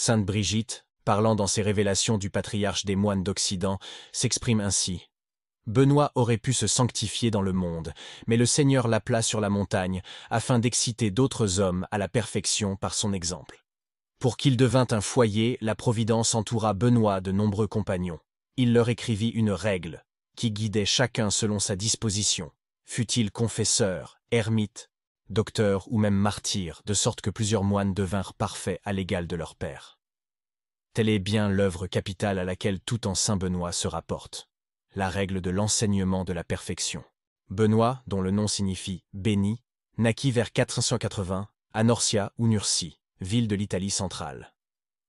Sainte Brigitte, parlant dans ses révélations du patriarche des moines d'Occident, s'exprime ainsi. Benoît aurait pu se sanctifier dans le monde, mais le Seigneur l'appela sur la montagne, afin d'exciter d'autres hommes à la perfection par son exemple. Pour qu'il devint un foyer, la Providence entoura Benoît de nombreux compagnons. Il leur écrivit une règle, qui guidait chacun selon sa disposition, fut-il confesseur, ermite, Docteur ou même martyr, de sorte que plusieurs moines devinrent parfaits à l'égal de leur père. Telle est bien l'œuvre capitale à laquelle tout en Saint Benoît se rapporte, la règle de l'enseignement de la perfection. Benoît, dont le nom signifie « béni », naquit vers 480, à Norcia ou Nurcie, ville de l'Italie centrale.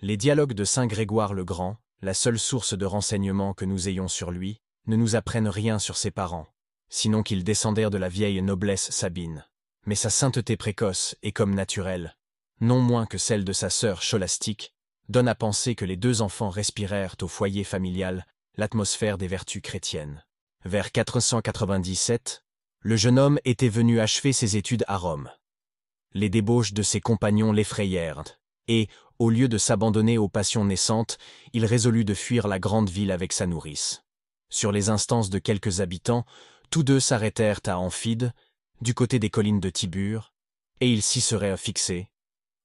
Les dialogues de Saint Grégoire le Grand, la seule source de renseignements que nous ayons sur lui, ne nous apprennent rien sur ses parents, sinon qu'ils descendèrent de la vieille noblesse sabine mais sa sainteté précoce et comme naturelle, non moins que celle de sa sœur cholastique, donne à penser que les deux enfants respirèrent au foyer familial l'atmosphère des vertus chrétiennes. Vers 497, le jeune homme était venu achever ses études à Rome. Les débauches de ses compagnons l'effrayèrent, et, au lieu de s'abandonner aux passions naissantes, il résolut de fuir la grande ville avec sa nourrice. Sur les instances de quelques habitants, tous deux s'arrêtèrent à Amphide, du côté des collines de Tibur, et il s'y serait fixé.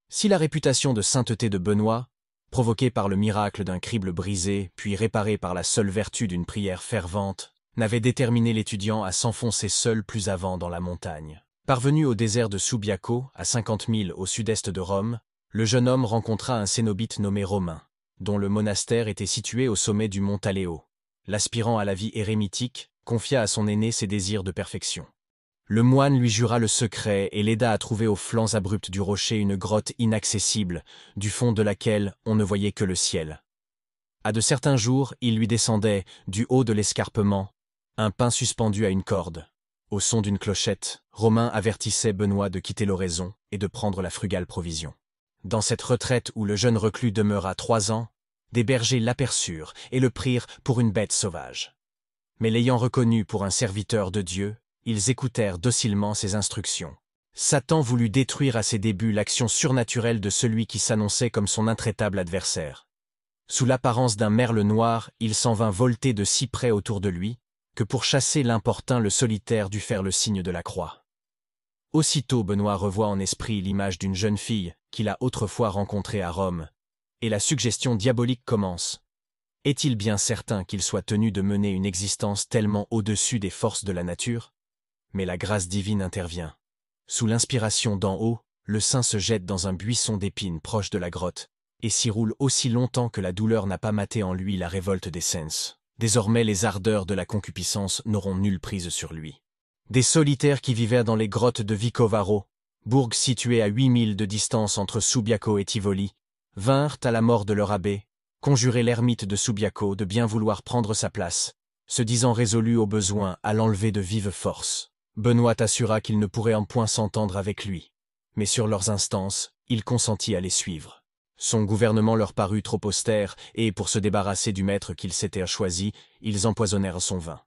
Si la réputation de sainteté de Benoît, provoquée par le miracle d'un crible brisé puis réparé par la seule vertu d'une prière fervente, n'avait déterminé l'étudiant à s'enfoncer seul plus avant dans la montagne. Parvenu au désert de Subiaco, à cinquante milles au sud-est de Rome, le jeune homme rencontra un cénobite nommé Romain, dont le monastère était situé au sommet du mont Aléo. L'aspirant à la vie érémitique confia à son aîné ses désirs de perfection le moine lui jura le secret et l'aida à trouver aux flancs abrupts du rocher une grotte inaccessible, du fond de laquelle on ne voyait que le ciel. À de certains jours, il lui descendait, du haut de l'escarpement, un pain suspendu à une corde. Au son d'une clochette, Romain avertissait Benoît de quitter l'oraison et de prendre la frugale provision. Dans cette retraite où le jeune reclus demeura trois ans, des bergers l'aperçurent et le prirent pour une bête sauvage. Mais l'ayant reconnu pour un serviteur de Dieu, ils écoutèrent docilement ses instructions. Satan voulut détruire à ses débuts l'action surnaturelle de celui qui s'annonçait comme son intraitable adversaire. Sous l'apparence d'un merle noir, il s'en vint volter de si près autour de lui, que pour chasser l'importun le solitaire dut faire le signe de la croix. Aussitôt Benoît revoit en esprit l'image d'une jeune fille qu'il a autrefois rencontrée à Rome, et la suggestion diabolique commence. Est-il bien certain qu'il soit tenu de mener une existence tellement au-dessus des forces de la nature mais la grâce divine intervient. Sous l'inspiration d'en haut, le saint se jette dans un buisson d'épines proche de la grotte, et s'y roule aussi longtemps que la douleur n'a pas maté en lui la révolte des sens. Désormais les ardeurs de la concupiscence n'auront nulle prise sur lui. Des solitaires qui vivaient dans les grottes de Vicovaro, bourg situé à milles de distance entre Subiaco et Tivoli, vinrent à la mort de leur abbé, conjurer l'ermite de Subiaco de bien vouloir prendre sa place, se disant résolu au besoin à l'enlever de vive force. Benoît assura qu'il ne pourrait en point s'entendre avec lui. Mais sur leurs instances, il consentit à les suivre. Son gouvernement leur parut trop austère, et pour se débarrasser du maître qu'ils s'étaient choisi, ils empoisonnèrent son vin.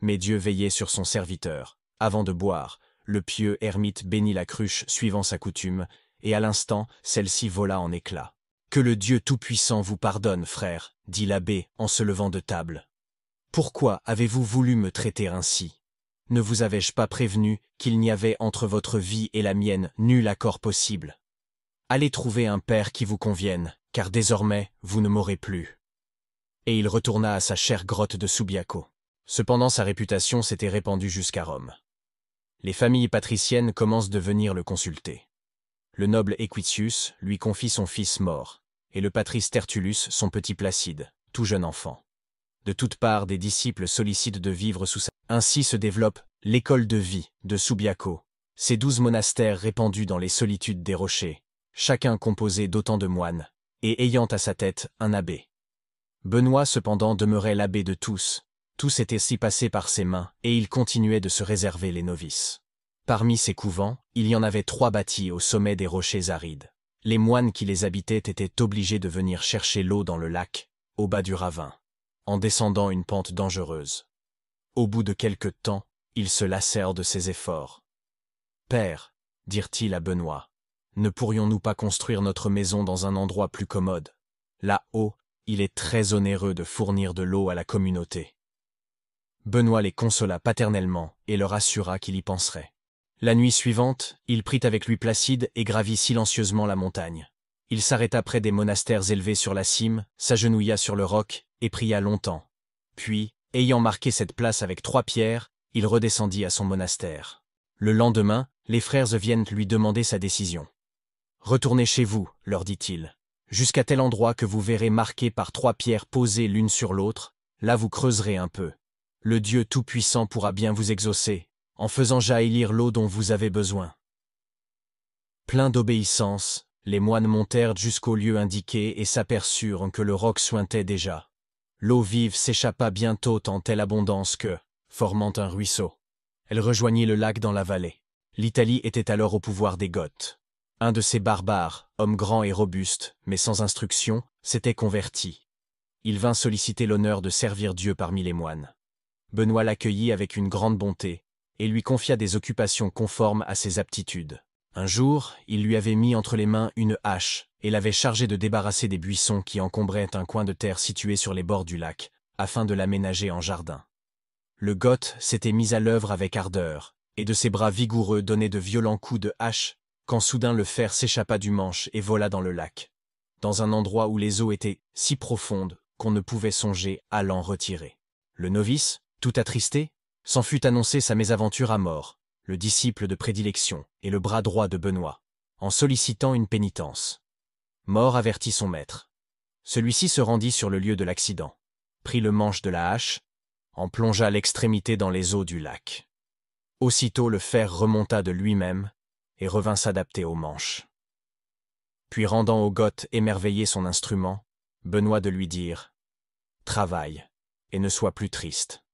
Mais Dieu veillait sur son serviteur. Avant de boire, le pieux ermite bénit la cruche suivant sa coutume, et à l'instant, celle-ci vola en éclats. Que le Dieu Tout-Puissant vous pardonne, frère, dit l'abbé en se levant de table. Pourquoi avez-vous voulu me traiter ainsi ne vous avais-je pas prévenu qu'il n'y avait entre votre vie et la mienne nul accord possible Allez trouver un père qui vous convienne, car désormais, vous ne m'aurez plus. Et il retourna à sa chère grotte de Subiaco. Cependant sa réputation s'était répandue jusqu'à Rome. Les familles patriciennes commencent de venir le consulter. Le noble Equitius lui confie son fils mort, et le patrice Tertullus son petit Placide, tout jeune enfant. De toutes parts, des disciples sollicitent de vivre sous sa... Ainsi se développe l'école de vie de Subiaco, ces douze monastères répandus dans les solitudes des rochers, chacun composé d'autant de moines, et ayant à sa tête un abbé. Benoît cependant demeurait l'abbé de tous, tous étaient si passés par ses mains, et il continuait de se réserver les novices. Parmi ces couvents, il y en avait trois bâtis au sommet des rochers arides. Les moines qui les habitaient étaient obligés de venir chercher l'eau dans le lac, au bas du ravin en descendant une pente dangereuse. Au bout de quelque temps, ils se lassèrent de ses efforts. Père, dirent-ils à Benoît, ne pourrions-nous pas construire notre maison dans un endroit plus commode Là-haut, il est très onéreux de fournir de l'eau à la communauté. Benoît les consola paternellement et leur assura qu'il y penserait. La nuit suivante, il prit avec lui Placide et gravit silencieusement la montagne. Il s'arrêta près des monastères élevés sur la cime, s'agenouilla sur le roc et pria longtemps. Puis, ayant marqué cette place avec trois pierres, il redescendit à son monastère. Le lendemain, les frères viennent lui demander sa décision. Retournez chez vous, leur dit-il, jusqu'à tel endroit que vous verrez marqué par trois pierres posées l'une sur l'autre, là vous creuserez un peu. Le Dieu Tout-Puissant pourra bien vous exaucer, en faisant jaillir l'eau dont vous avez besoin. Plein d'obéissance, les moines montèrent jusqu'au lieu indiqué et s'aperçurent que le roc suintait déjà. L'eau vive s'échappa bientôt en telle abondance que, formant un ruisseau, elle rejoignit le lac dans la vallée. L'Italie était alors au pouvoir des Goths. Un de ces barbares, homme grand et robuste, mais sans instruction, s'était converti. Il vint solliciter l'honneur de servir Dieu parmi les moines. Benoît l'accueillit avec une grande bonté, et lui confia des occupations conformes à ses aptitudes. Un jour, il lui avait mis entre les mains une hache et l'avait chargé de débarrasser des buissons qui encombraient un coin de terre situé sur les bords du lac, afin de l'aménager en jardin. Le Goth s'était mis à l'œuvre avec ardeur, et de ses bras vigoureux donnait de violents coups de hache, quand soudain le fer s'échappa du manche et vola dans le lac, dans un endroit où les eaux étaient si profondes qu'on ne pouvait songer à l'en retirer. Le novice, tout attristé, s'en fut annoncé sa mésaventure à mort, le disciple de prédilection et le bras droit de Benoît, en sollicitant une pénitence. Mort avertit son maître. Celui-ci se rendit sur le lieu de l'accident, prit le manche de la hache, en plongea l'extrémité dans les eaux du lac. Aussitôt le fer remonta de lui-même et revint s'adapter aux manches. Puis rendant au Goth émerveillé son instrument, Benoît de lui dire « Travaille, et ne sois plus triste ».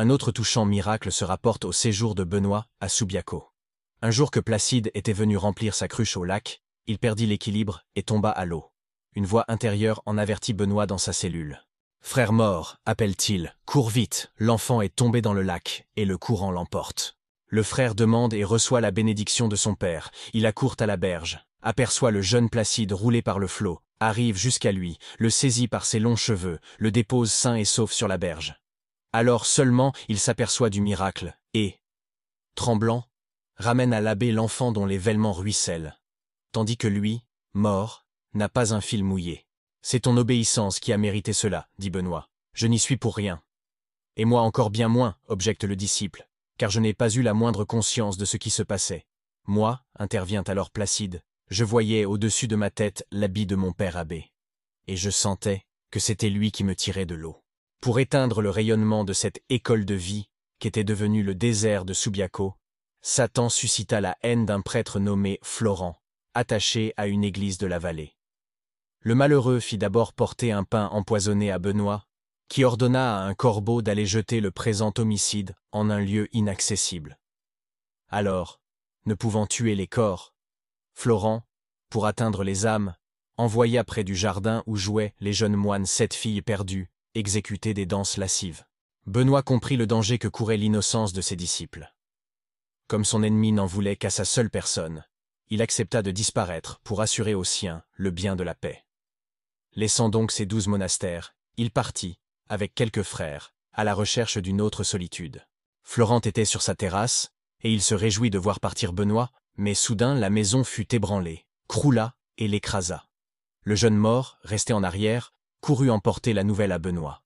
Un autre touchant miracle se rapporte au séjour de Benoît, à Subiaco. Un jour que Placide était venu remplir sa cruche au lac, il perdit l'équilibre et tomba à l'eau. Une voix intérieure en avertit Benoît dans sa cellule. Frère mort, appelle-t-il, cours vite, l'enfant est tombé dans le lac, et le courant l'emporte. Le frère demande et reçoit la bénédiction de son père, il accourt à la berge, aperçoit le jeune Placide roulé par le flot, arrive jusqu'à lui, le saisit par ses longs cheveux, le dépose sain et sauf sur la berge. Alors seulement il s'aperçoit du miracle, et, tremblant, ramène à l'abbé l'enfant dont les vêlements ruissellent, tandis que lui, mort, n'a pas un fil mouillé. C'est ton obéissance qui a mérité cela, dit Benoît. Je n'y suis pour rien. Et moi encore bien moins, objecte le disciple, car je n'ai pas eu la moindre conscience de ce qui se passait. Moi, intervient alors Placide, je voyais au-dessus de ma tête l'habit de mon père abbé. Et je sentais que c'était lui qui me tirait de l'eau. Pour éteindre le rayonnement de cette école de vie, qu'était devenue le désert de Subiaco, Satan suscita la haine d'un prêtre nommé Florent, attaché à une église de la vallée. Le malheureux fit d'abord porter un pain empoisonné à Benoît, qui ordonna à un corbeau d'aller jeter le présent homicide en un lieu inaccessible. Alors, ne pouvant tuer les corps, Florent, pour atteindre les âmes, envoya près du jardin où jouaient les jeunes moines sept filles perdues, exécuter des danses lascives. Benoît comprit le danger que courait l'innocence de ses disciples. Comme son ennemi n'en voulait qu'à sa seule personne, il accepta de disparaître pour assurer aux siens le bien de la paix. Laissant donc ses douze monastères, il partit, avec quelques frères, à la recherche d'une autre solitude. Florent était sur sa terrasse, et il se réjouit de voir partir Benoît, mais soudain la maison fut ébranlée, croula et l'écrasa. Le jeune mort, resté en arrière, courut emporter la nouvelle à Benoît.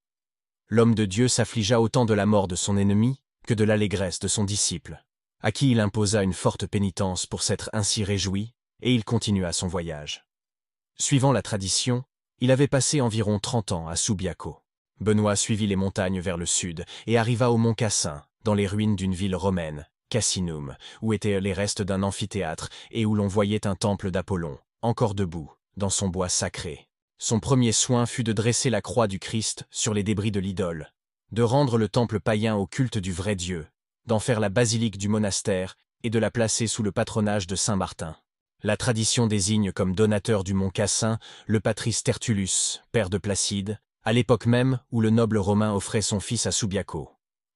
L'homme de Dieu s'affligea autant de la mort de son ennemi que de l'allégresse de son disciple, à qui il imposa une forte pénitence pour s'être ainsi réjoui, et il continua son voyage. Suivant la tradition, il avait passé environ trente ans à Subiaco. Benoît suivit les montagnes vers le sud et arriva au mont Cassin, dans les ruines d'une ville romaine, Cassinum, où étaient les restes d'un amphithéâtre et où l'on voyait un temple d'Apollon, encore debout, dans son bois sacré, son premier soin fut de dresser la croix du Christ sur les débris de l'idole, de rendre le temple païen au culte du vrai Dieu, d'en faire la basilique du monastère et de la placer sous le patronage de Saint Martin. La tradition désigne comme donateur du mont Cassin le patrice Tertullus, père de Placide, à l'époque même où le noble romain offrait son fils à Subiaco.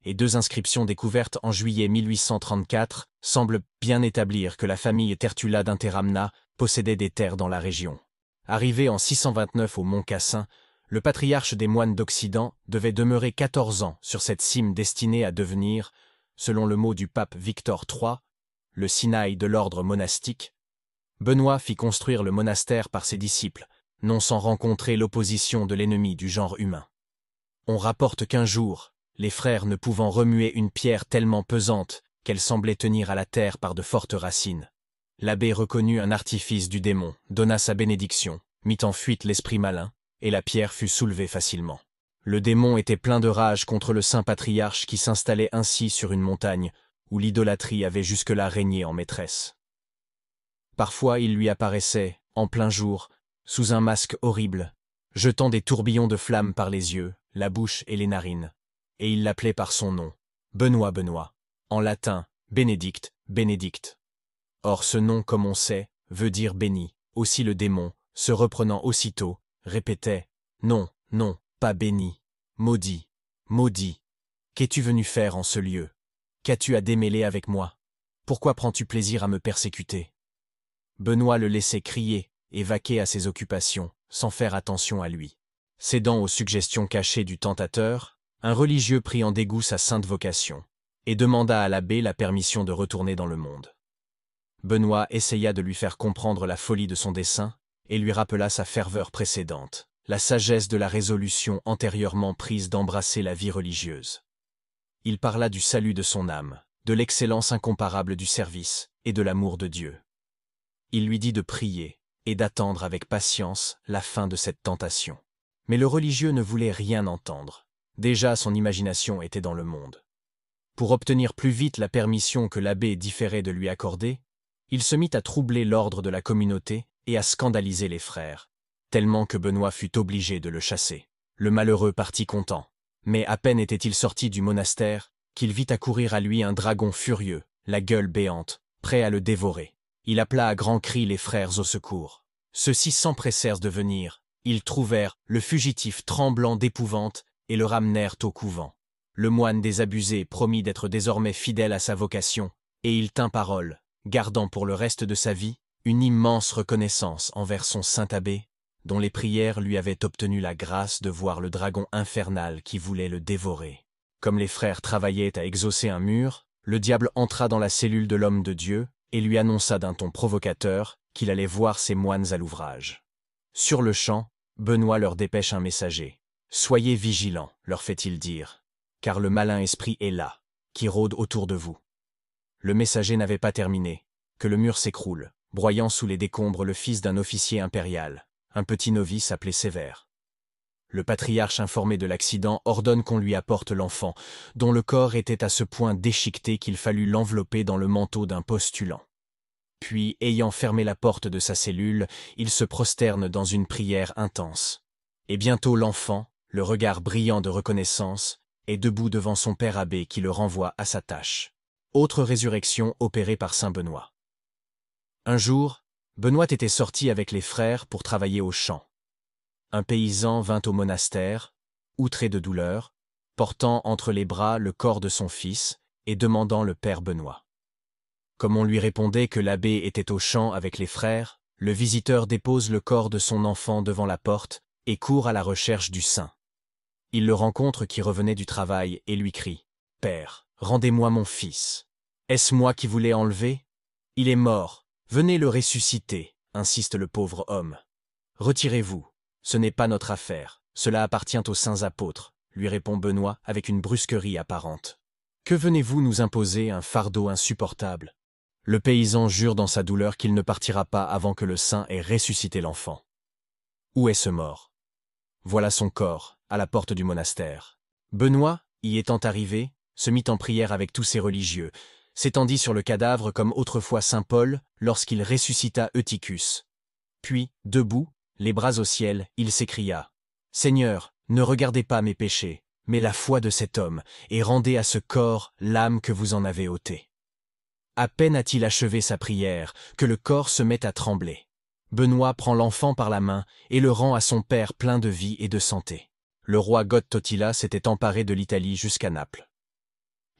Et deux inscriptions découvertes en juillet 1834 semblent bien établir que la famille Tertulla d'Interamna possédait des terres dans la région. Arrivé en 629 au Mont Cassin, le patriarche des moines d'Occident devait demeurer 14 ans sur cette cime destinée à devenir, selon le mot du pape Victor III, le Sinaï de l'ordre monastique. Benoît fit construire le monastère par ses disciples, non sans rencontrer l'opposition de l'ennemi du genre humain. On rapporte qu'un jour, les frères ne pouvant remuer une pierre tellement pesante qu'elle semblait tenir à la terre par de fortes racines, L'abbé reconnut un artifice du démon, donna sa bénédiction, mit en fuite l'esprit malin, et la pierre fut soulevée facilement. Le démon était plein de rage contre le saint patriarche qui s'installait ainsi sur une montagne où l'idolâtrie avait jusque-là régné en maîtresse. Parfois il lui apparaissait, en plein jour, sous un masque horrible, jetant des tourbillons de flammes par les yeux, la bouche et les narines, et il l'appelait par son nom, Benoît Benoît, en latin, Bénédicte, Bénédicte. Or ce nom, comme on sait, veut dire béni. Aussi le démon, se reprenant aussitôt, répétait Non, non, pas béni. Maudit, maudit. Qu'es-tu venu faire en ce lieu Qu'as-tu à démêler avec moi Pourquoi prends-tu plaisir à me persécuter Benoît le laissait crier et vaquer à ses occupations, sans faire attention à lui. Cédant aux suggestions cachées du tentateur, un religieux prit en dégoût sa sainte vocation et demanda à l'abbé la permission de retourner dans le monde. Benoît essaya de lui faire comprendre la folie de son dessein et lui rappela sa ferveur précédente, la sagesse de la résolution antérieurement prise d'embrasser la vie religieuse. Il parla du salut de son âme, de l'excellence incomparable du service et de l'amour de Dieu. Il lui dit de prier et d'attendre avec patience la fin de cette tentation. Mais le religieux ne voulait rien entendre. Déjà son imagination était dans le monde. Pour obtenir plus vite la permission que l'abbé différait de lui accorder, il se mit à troubler l'ordre de la communauté et à scandaliser les frères, tellement que Benoît fut obligé de le chasser. Le malheureux partit content. Mais à peine était-il sorti du monastère qu'il vit accourir à lui un dragon furieux, la gueule béante, prêt à le dévorer. Il appela à grands cris les frères au secours. Ceux-ci s'empressèrent de venir. Ils trouvèrent le fugitif tremblant d'épouvante et le ramenèrent au couvent. Le moine des abusés promit d'être désormais fidèle à sa vocation, et il tint parole, gardant pour le reste de sa vie une immense reconnaissance envers son saint abbé, dont les prières lui avaient obtenu la grâce de voir le dragon infernal qui voulait le dévorer. Comme les frères travaillaient à exaucer un mur, le diable entra dans la cellule de l'homme de Dieu et lui annonça d'un ton provocateur qu'il allait voir ses moines à l'ouvrage. Sur le champ, Benoît leur dépêche un messager. Soyez vigilants, leur fait-il dire, car le malin esprit est là, qui rôde autour de vous le messager n'avait pas terminé, que le mur s'écroule, broyant sous les décombres le fils d'un officier impérial, un petit novice appelé Sévère. Le patriarche informé de l'accident ordonne qu'on lui apporte l'enfant, dont le corps était à ce point déchiqueté qu'il fallut l'envelopper dans le manteau d'un postulant. Puis, ayant fermé la porte de sa cellule, il se prosterne dans une prière intense. Et bientôt l'enfant, le regard brillant de reconnaissance, est debout devant son père abbé qui le renvoie à sa tâche. Autre résurrection opérée par Saint Benoît. Un jour, Benoît était sorti avec les frères pour travailler aux champs. Un paysan vint au monastère, outré de douleur, portant entre les bras le corps de son fils et demandant le père Benoît. Comme on lui répondait que l'abbé était au champ avec les frères, le visiteur dépose le corps de son enfant devant la porte et court à la recherche du saint. Il le rencontre qui revenait du travail et lui crie « Père, rendez-moi mon fils ». Est-ce moi qui vous l'ai enlevé Il est mort, venez le ressusciter, insiste le pauvre homme. Retirez-vous, ce n'est pas notre affaire, cela appartient aux saints apôtres, lui répond Benoît avec une brusquerie apparente. Que venez-vous nous imposer un fardeau insupportable Le paysan jure dans sa douleur qu'il ne partira pas avant que le saint ait ressuscité l'enfant. Où est ce mort Voilà son corps, à la porte du monastère. Benoît, y étant arrivé, se mit en prière avec tous ses religieux, s'étendit sur le cadavre comme autrefois saint Paul lorsqu'il ressuscita Eutychus. Puis, debout, les bras au ciel, il s'écria « Seigneur, ne regardez pas mes péchés, mais la foi de cet homme, et rendez à ce corps l'âme que vous en avez ôtée. » À peine a-t-il achevé sa prière, que le corps se met à trembler. Benoît prend l'enfant par la main et le rend à son père plein de vie et de santé. Le roi Goth s'était emparé de l'Italie jusqu'à Naples.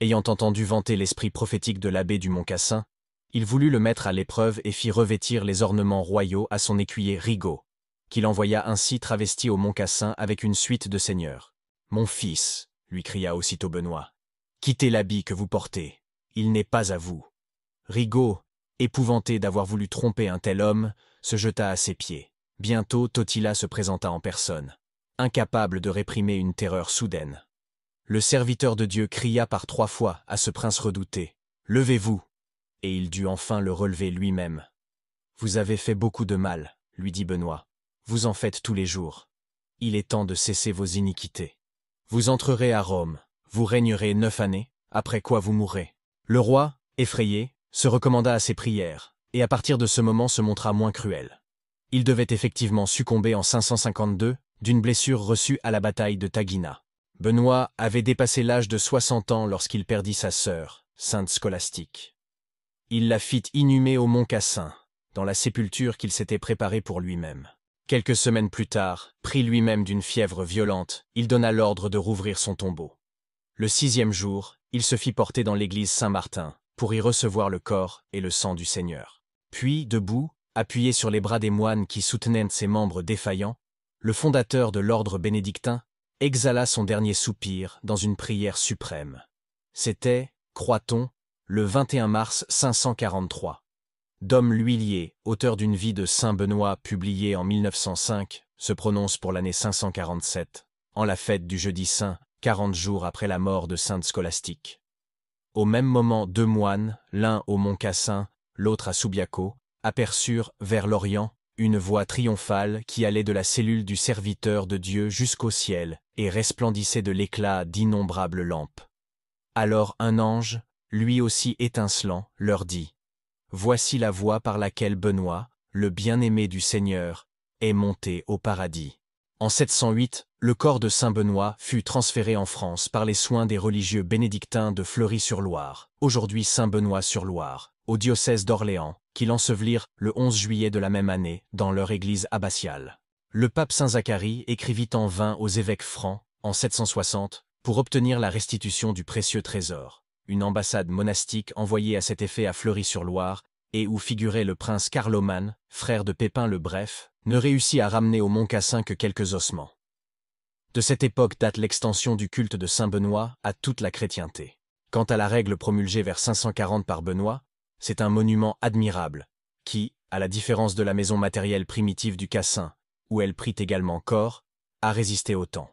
Ayant entendu vanter l'esprit prophétique de l'abbé du Mont-Cassin, il voulut le mettre à l'épreuve et fit revêtir les ornements royaux à son écuyer Rigaud, qu'il envoya ainsi travesti au Mont-Cassin avec une suite de seigneurs. « Mon fils, lui cria aussitôt Benoît, quittez l'habit que vous portez, il n'est pas à vous. » Rigaud, épouvanté d'avoir voulu tromper un tel homme, se jeta à ses pieds. Bientôt, Totila se présenta en personne, incapable de réprimer une terreur soudaine le serviteur de Dieu cria par trois fois à ce prince redouté, Levez-vous Et il dut enfin le relever lui-même. Vous avez fait beaucoup de mal, lui dit Benoît. Vous en faites tous les jours. Il est temps de cesser vos iniquités. Vous entrerez à Rome, vous régnerez neuf années, après quoi vous mourrez. Le roi, effrayé, se recommanda à ses prières, et à partir de ce moment se montra moins cruel. Il devait effectivement succomber en 552, d'une blessure reçue à la bataille de Tagina. Benoît avait dépassé l'âge de soixante ans lorsqu'il perdit sa sœur, sainte scolastique. Il la fit inhumer au Mont Cassin, dans la sépulture qu'il s'était préparée pour lui-même. Quelques semaines plus tard, pris lui-même d'une fièvre violente, il donna l'ordre de rouvrir son tombeau. Le sixième jour, il se fit porter dans l'église Saint-Martin, pour y recevoir le corps et le sang du Seigneur. Puis, debout, appuyé sur les bras des moines qui soutenaient ses membres défaillants, le fondateur de l'ordre bénédictin exhala son dernier soupir dans une prière suprême. C'était, croit-on, le 21 mars 543. Dom L'Huillier, auteur d'une vie de Saint Benoît publiée en 1905, se prononce pour l'année 547, en la fête du jeudi saint, quarante jours après la mort de Sainte Scolastique. Au même moment, deux moines, l'un au Mont Cassin, l'autre à Subiaco, aperçurent, vers l'Orient, une voix triomphale qui allait de la cellule du serviteur de Dieu jusqu'au ciel, et resplendissait de l'éclat d'innombrables lampes. Alors un ange, lui aussi étincelant, leur dit, Voici la voie par laquelle Benoît, le bien-aimé du Seigneur, est monté au paradis. En 708, le corps de Saint Benoît fut transféré en France par les soins des religieux bénédictins de Fleury-sur-Loire, aujourd'hui Saint Benoît-sur-Loire, au diocèse d'Orléans, qui l'ensevelirent le 11 juillet de la même année dans leur église abbatiale. Le pape Saint Zacharie écrivit en vain aux évêques francs, en 760, pour obtenir la restitution du précieux trésor. Une ambassade monastique envoyée à cet effet à Fleury-sur-Loire, et où figurait le prince Carloman, frère de Pépin le Bref, ne réussit à ramener au Mont Cassin que quelques ossements. De cette époque date l'extension du culte de Saint Benoît à toute la chrétienté. Quant à la règle promulgée vers 540 par Benoît, c'est un monument admirable, qui, à la différence de la maison matérielle primitive du Cassin, où elle prit également corps, a résisté au temps.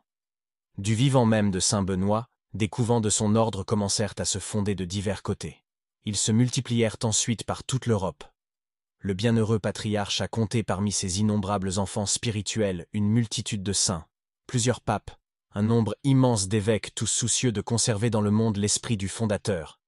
Du vivant même de Saint-Benoît, des couvents de son ordre commencèrent à se fonder de divers côtés. Ils se multiplièrent ensuite par toute l'Europe. Le bienheureux patriarche a compté parmi ses innombrables enfants spirituels une multitude de saints, plusieurs papes, un nombre immense d'évêques tous soucieux de conserver dans le monde l'esprit du fondateur,